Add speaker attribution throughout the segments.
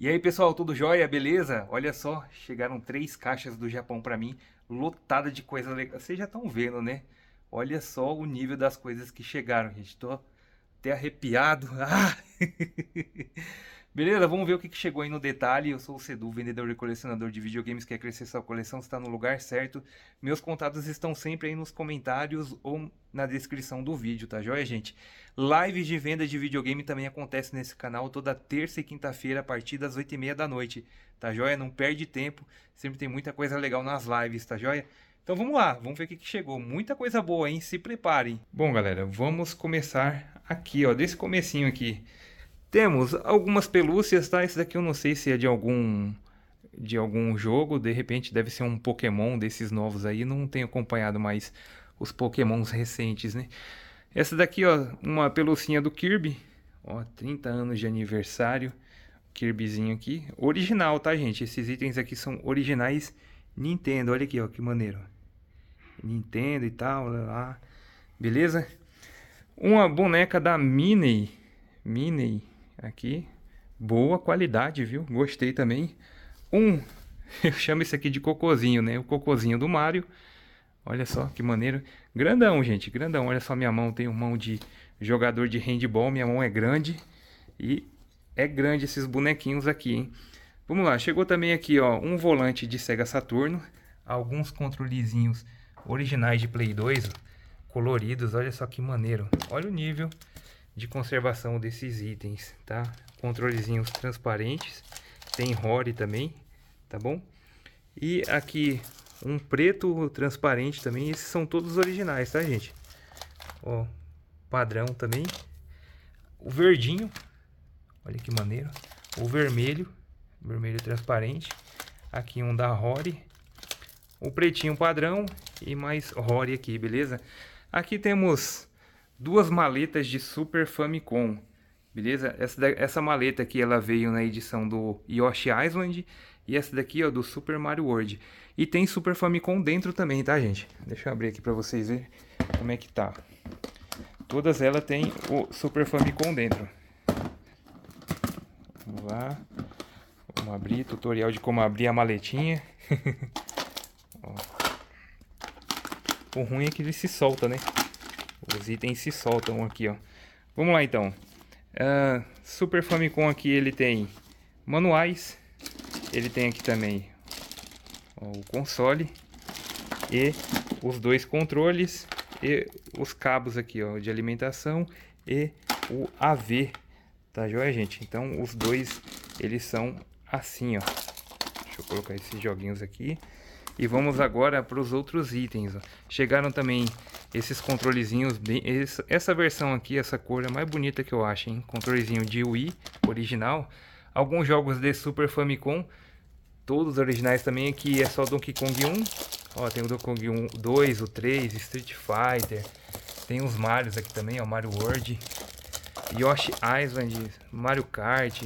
Speaker 1: E aí, pessoal, tudo jóia? Beleza? Olha só, chegaram três caixas do Japão para mim, lotada de coisas legais Vocês já estão vendo, né? Olha só o nível das coisas que chegaram, gente. Tô até arrepiado. Ah! Beleza, vamos ver o que, que chegou aí no detalhe. Eu sou o Cedu, vendedor e colecionador de videogames. Quer crescer sua coleção? Está no lugar certo. Meus contatos estão sempre aí nos comentários ou na descrição do vídeo, tá joia, gente? Lives de venda de videogame também acontece nesse canal toda terça e quinta-feira a partir das 8h30 da noite, tá joia? Não perde tempo, sempre tem muita coisa legal nas lives, tá joia? Então vamos lá, vamos ver o que, que chegou. Muita coisa boa, hein? Se preparem. Bom, galera, vamos começar aqui, ó, desse comecinho aqui. Temos algumas pelúcias, tá? Esse daqui eu não sei se é de algum de algum jogo, de repente deve ser um Pokémon desses novos aí, não tenho acompanhado mais os Pokémons recentes, né? Essa daqui, ó, uma pelucinha do Kirby, ó, 30 anos de aniversário, Kirbyzinho aqui, original, tá, gente? Esses itens aqui são originais Nintendo, olha aqui, ó, que maneiro. Nintendo e tal, lá, beleza? Uma boneca da Minnie, Minnie, Aqui, boa qualidade, viu? Gostei também. Um, eu chamo isso aqui de cocozinho, né? O cocozinho do Mario. Olha só que maneiro. Grandão, gente, grandão. Olha só minha mão, tem uma mão de jogador de handball. Minha mão é grande e é grande esses bonequinhos aqui, hein? Vamos lá, chegou também aqui, ó, um volante de Sega Saturno. Alguns controlezinhos originais de Play 2, coloridos. Olha só que maneiro. Olha o nível de conservação desses itens, tá? Controlezinhos transparentes, tem Rory também, tá bom? E aqui um preto transparente também, esses são todos originais, tá gente? Ó, padrão também. O verdinho, olha que maneiro. O vermelho, vermelho transparente. Aqui um da Rory. O pretinho padrão e mais Rory aqui, beleza? Aqui temos duas maletas de Super Famicom. Beleza? Essa, essa maleta aqui ela veio na edição do Yoshi Island e essa daqui ó do Super Mario World. E tem Super Famicom dentro também, tá, gente? Deixa eu abrir aqui para vocês verem como é que tá. Todas elas têm o Super Famicom dentro. Vamos lá. Vamos abrir tutorial de como abrir a maletinha. o ruim é que ele se solta, né? os itens se soltam aqui, ó. Vamos lá então. Uh, Super Famicom aqui ele tem manuais, ele tem aqui também ó, o console e os dois controles e os cabos aqui ó, de alimentação e o AV, tá joia gente? Então os dois eles são assim ó, deixa eu colocar esses joguinhos aqui. E vamos agora para os outros itens. Chegaram também esses controlezinhos. Bem, esse, essa versão aqui, essa cor é mais bonita que eu acho, hein? Controlezinho de Wii original. Alguns jogos de Super Famicom, todos originais também. Aqui é só Donkey Kong 1. Ó, tem o Donkey Kong 1, 2, o 3, Street Fighter. Tem os Marios aqui também, ó, Mario World. Yoshi Island, Mario Kart,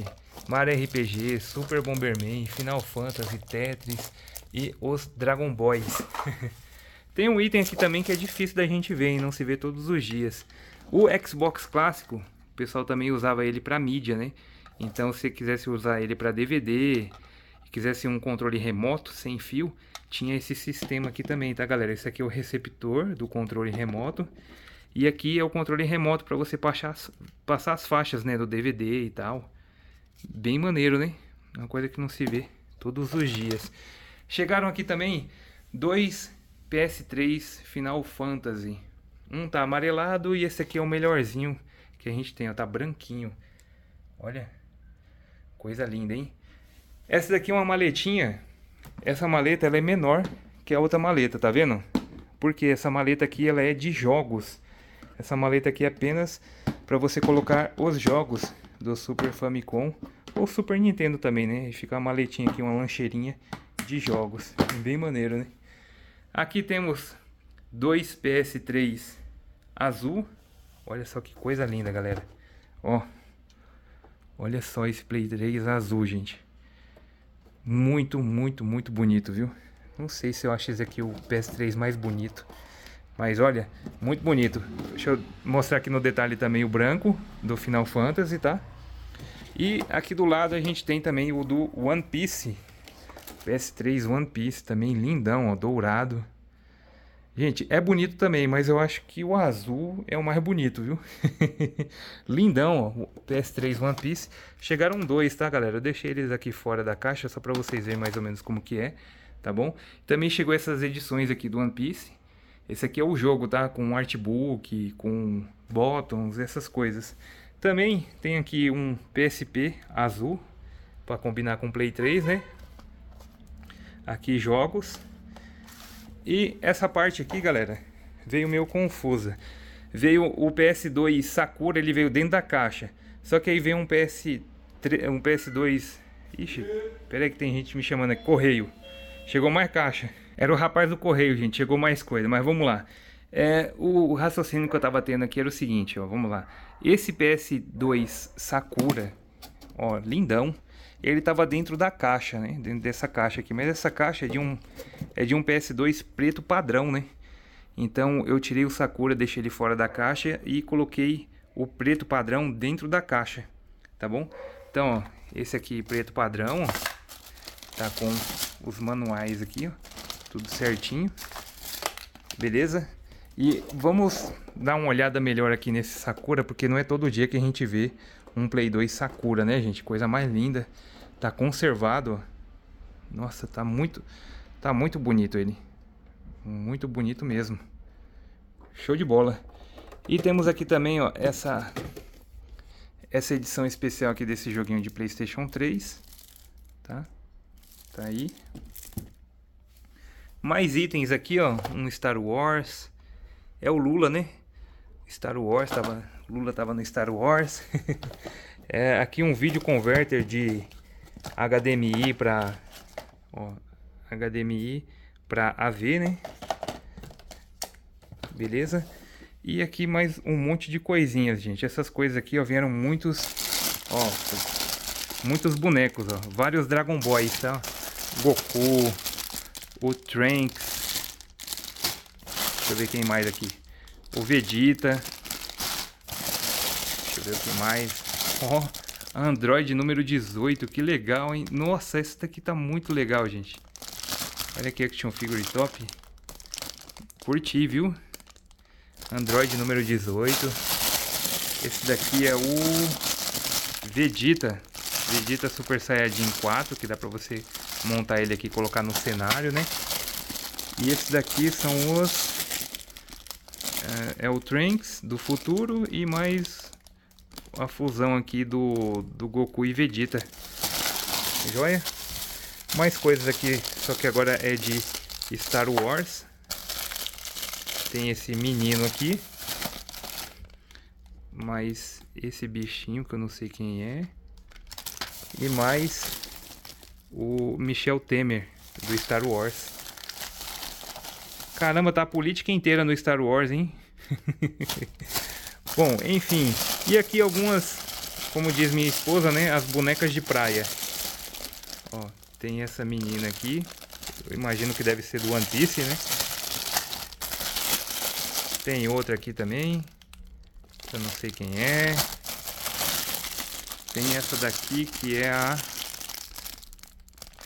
Speaker 1: Mario RPG, Super Bomberman, Final Fantasy, Tetris, e os Dragon Boys. Tem um item aqui também que é difícil da gente ver e não se vê todos os dias. O Xbox clássico, o pessoal também usava ele para mídia, né? Então, se quisesse usar ele para DVD, quisesse um controle remoto sem fio, tinha esse sistema aqui também, tá, galera? Esse aqui é o receptor do controle remoto. E aqui é o controle remoto para você passar, passar as faixas, né, do DVD e tal. Bem maneiro, né? Uma coisa que não se vê todos os dias. Chegaram aqui também dois PS3 Final Fantasy. Um tá amarelado e esse aqui é o melhorzinho que a gente tem, ó, tá branquinho. Olha, coisa linda, hein? Essa daqui é uma maletinha. Essa maleta ela é menor que a outra maleta, tá vendo? Porque essa maleta aqui ela é de jogos. Essa maleta aqui é apenas para você colocar os jogos do Super Famicom ou Super Nintendo também, né? E fica uma maletinha aqui, uma lancheirinha de jogos. Bem maneiro, né? Aqui temos dois PS3 azul. Olha só que coisa linda, galera. Ó. Olha só esse Play 3 azul, gente. Muito, muito, muito bonito, viu? Não sei se eu acho esse aqui o PS3 mais bonito. Mas olha, muito bonito. Deixa eu mostrar aqui no detalhe também o branco do Final Fantasy, tá? E aqui do lado a gente tem também o do One Piece. PS3 One Piece também, lindão, ó, dourado. Gente, é bonito também, mas eu acho que o azul é o mais bonito, viu? Lindão, ó, PS3 One Piece. Chegaram dois, tá, galera? Eu deixei eles aqui fora da caixa só pra vocês verem mais ou menos como que é, tá bom? Também chegou essas edições aqui do One Piece. Esse aqui é o jogo, tá? Com artbook, com buttons, essas coisas. Também tem aqui um PSP azul, pra combinar com o Play 3, né? aqui jogos. E essa parte aqui, galera, veio meio confusa. Veio o PS2 Sakura, ele veio dentro da caixa. Só que aí veio um PS3, um PS2. Ixi, peraí que tem gente me chamando aqui, correio. Chegou mais caixa. Era o rapaz do correio, gente, chegou mais coisa, mas vamos lá. É, o, raciocínio que eu tava tendo aqui era o seguinte, ó, vamos lá. Esse PS2 Sakura, ó, lindão, ele estava dentro da caixa, né? Dentro dessa caixa aqui. Mas essa caixa é de um, é de um PS2 preto padrão, né? Então eu tirei o Sakura, deixei ele fora da caixa e coloquei o preto padrão dentro da caixa, tá bom? Então, ó, esse aqui preto padrão, ó, tá com os manuais aqui, ó, tudo certinho, beleza? E vamos dar uma olhada melhor aqui nesse Sakura, porque não é todo dia que a gente vê um Play 2 Sakura, né, gente? Coisa mais linda. Tá conservado. Nossa, tá muito tá muito bonito ele. Muito bonito mesmo. Show de bola. E temos aqui também, ó, essa essa edição especial aqui desse joguinho de PlayStation 3, tá? Tá aí. Mais itens aqui, ó, um Star Wars. É o Lula, né? Star Wars tava, Lula tava no Star Wars. é, aqui um vídeo converter de HDMI para HDMI para AV, né? Beleza? E aqui mais um monte de coisinhas, gente. Essas coisas aqui, ó, vieram muitos, ó, muitos bonecos, ó. Vários Dragon Boys, tá? Goku, o Trunks. Deixa eu ver quem mais aqui. O Vegeta. Deixa eu ver o que mais. Ó, Android número 18, que legal, hein? Nossa, esse daqui tá muito legal, gente. Olha aqui, Action Figure Top. Curti, viu? Android número 18. Esse daqui é o Vegeta. Vegeta Super Saiyajin 4, que dá pra você montar ele aqui e colocar no cenário, né? E esses daqui são os... É, é o Trunks do futuro e mais a fusão aqui do, do Goku e Vegeta. Joia? Mais coisas aqui, só que agora é de Star Wars. Tem esse menino aqui. Mais esse bichinho que eu não sei quem é. E mais o Michel Temer do Star Wars. Caramba, tá a política inteira no Star Wars, hein? Bom, enfim. E aqui algumas, como diz minha esposa, né? As bonecas de praia. Ó, tem essa menina aqui. Eu imagino que deve ser do One Piece, né? Tem outra aqui também. Eu não sei quem é. Tem essa daqui que é a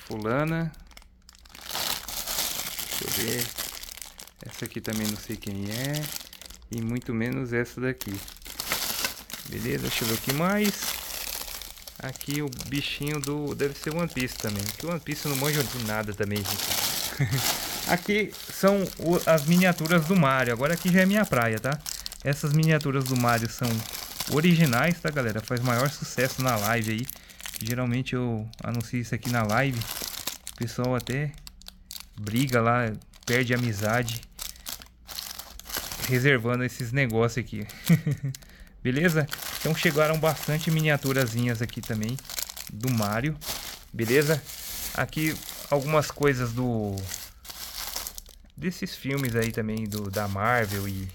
Speaker 1: fulana. Deixa eu ver. Essa aqui também não sei quem é e muito menos essa daqui. Beleza, deixa eu ver o que mais. Aqui o bichinho do... deve ser One Piece também. Que One Piece não manja de nada também, gente. aqui são as miniaturas do Mario. Agora aqui já é minha praia, tá? Essas miniaturas do Mario são originais, tá, galera? Faz maior sucesso na live aí. Geralmente eu anuncio isso aqui na live. O pessoal até briga lá, perde amizade reservando esses negócios aqui. Beleza? Então chegaram bastante miniaturazinhas aqui também do Mario. Beleza? Aqui algumas coisas do desses filmes aí também do da Marvel e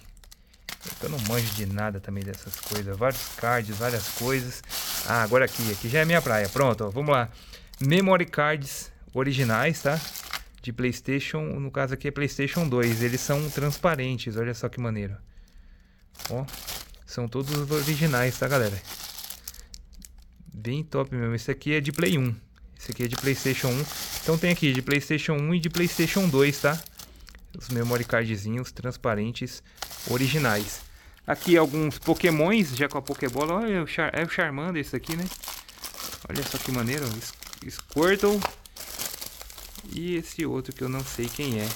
Speaker 1: eu não manjo de nada também dessas coisas, vários cards, várias coisas. Ah, agora aqui, aqui já é minha praia. Pronto, ó, vamos lá. Memory cards originais, tá? de PlayStation, no caso aqui é PlayStation 2. Eles são transparentes, olha só que maneiro. Ó, são todos originais, tá, galera? Bem top mesmo. Esse aqui é de Play 1. Esse aqui é de PlayStation 1. Então tem aqui de PlayStation 1 e de PlayStation 2, tá? Os memory cardzinhos transparentes originais. Aqui alguns pokémons, já com a pokébola. Olha, é, é o Charmander esse aqui, né? Olha só que maneiro. Squirtle e esse outro que eu não sei quem é.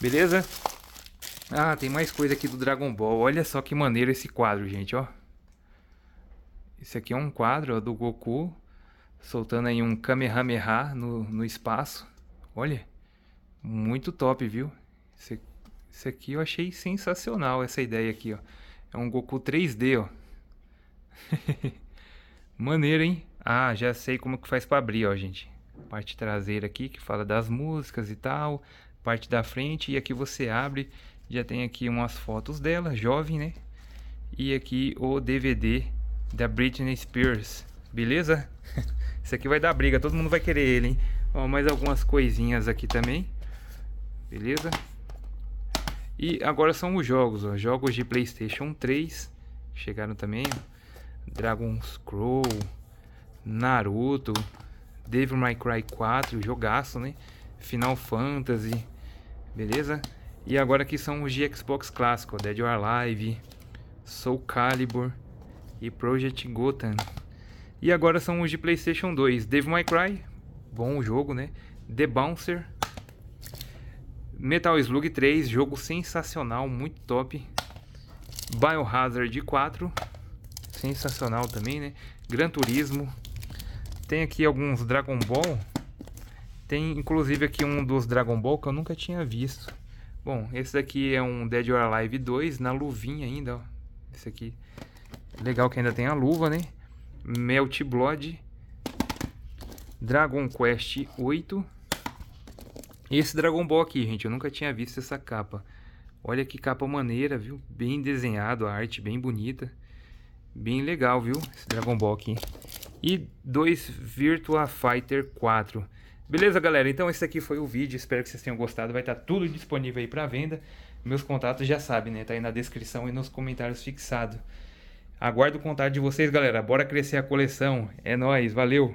Speaker 1: Beleza? Ah, tem mais coisa aqui do Dragon Ball. Olha só que maneiro esse quadro, gente, ó. Esse aqui é um quadro ó, do Goku soltando aí um Kamehameha no, no espaço. Olha, muito top, viu? Esse, esse aqui eu achei sensacional, essa ideia aqui, ó. É um Goku 3D, ó. maneiro, hein? Ah, já sei como que faz pra abrir, ó, gente parte traseira aqui que fala das músicas e tal, parte da frente e aqui você abre, já tem aqui umas fotos dela, jovem, né? E aqui o DVD da Britney Spears, beleza? Isso aqui vai dar briga, todo mundo vai querer ele, hein? Ó, mais algumas coisinhas aqui também, beleza? E agora são os jogos, ó, jogos de Playstation 3, chegaram também, ó, Dragon's Crow, Naruto, Devil May Cry 4, jogaço, né? Final Fantasy, beleza? E agora aqui são os de Xbox clássico, Dead or Alive, Soul Calibur e Project Gotham. E agora são os de PlayStation 2, Devil May Cry, bom jogo, né? The Bouncer, Metal Slug 3, jogo sensacional, muito top. Biohazard 4, sensacional também, né? Gran Turismo, tem aqui alguns Dragon Ball. Tem inclusive aqui um dos Dragon Ball que eu nunca tinha visto. Bom, esse daqui é um Dead or Alive 2 na luvinha ainda, ó. Esse aqui. Legal que ainda tem a luva, né? Melt Blood. Dragon Quest 8. Esse Dragon Ball aqui, gente, eu nunca tinha visto essa capa. Olha que capa maneira, viu? Bem desenhado, a arte bem bonita. Bem legal, viu? Esse Dragon Ball aqui e dois Virtua Fighter 4. Beleza, galera? Então esse aqui foi o vídeo, espero que vocês tenham gostado, vai estar tá tudo disponível aí para venda. Meus contatos já sabem, né? Tá aí na descrição e nos comentários fixado. Aguardo o contato de vocês, galera. Bora crescer a coleção. É nós, valeu.